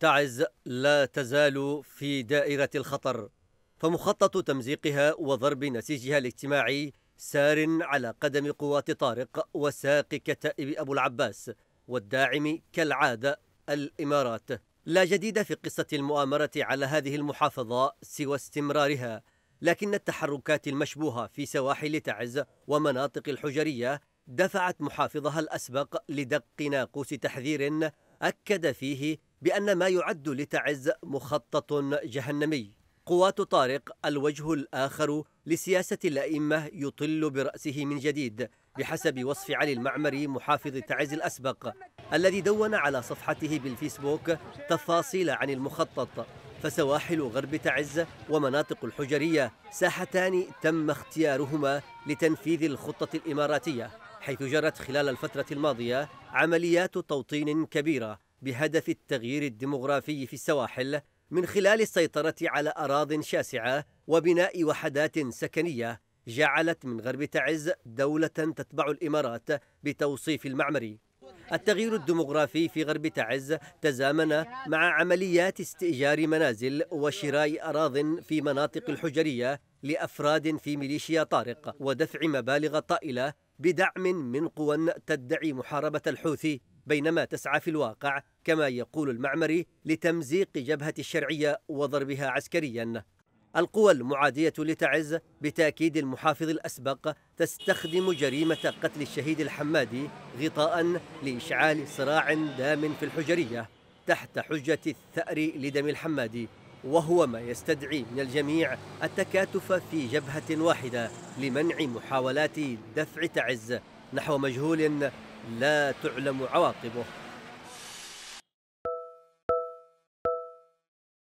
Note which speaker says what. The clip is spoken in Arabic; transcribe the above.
Speaker 1: تعز لا تزال في دائرة الخطر فمخطط تمزيقها وضرب نسيجها الاجتماعي سار على قدم قوات طارق وساق كتائب أبو العباس والداعم كالعادة الإمارات لا جديد في قصة المؤامرة على هذه المحافظة سوى استمرارها لكن التحركات المشبوهة في سواحل تعز ومناطق الحجرية دفعت محافظها الأسبق لدق ناقوس تحذير أكد فيه بأن ما يعد لتعز مخطط جهنمي قوات طارق الوجه الآخر لسياسة الأئمة يطل برأسه من جديد بحسب وصف علي المعمري محافظ تعز الأسبق الذي دون على صفحته بالفيسبوك تفاصيل عن المخطط فسواحل غرب تعز ومناطق الحجرية ساحتان تم اختيارهما لتنفيذ الخطة الإماراتية حيث جرت خلال الفترة الماضية عمليات توطين كبيرة بهدف التغيير الديمغرافي في السواحل من خلال السيطرة على أراض شاسعة وبناء وحدات سكنية جعلت من غرب تعز دولة تتبع الإمارات بتوصيف المعمري التغيير الديمغرافي في غرب تعز تزامن مع عمليات استئجار منازل وشراء أراض في مناطق الحجرية لأفراد في ميليشيا طارق ودفع مبالغ طائلة بدعم من قوى تدعي محاربة الحوثي بينما تسعى في الواقع كما يقول المعمري لتمزيق جبهة الشرعية وضربها عسكريا القوى المعادية لتعز بتأكيد المحافظ الأسبق تستخدم جريمة قتل الشهيد الحمادي غطاء لإشعال صراع دام في الحجرية تحت حجة الثأر لدم الحمادي وهو ما يستدعي من الجميع التكاتف في جبهة واحدة لمنع محاولات دفع تعز نحو مجهول لا تعلم عواقبه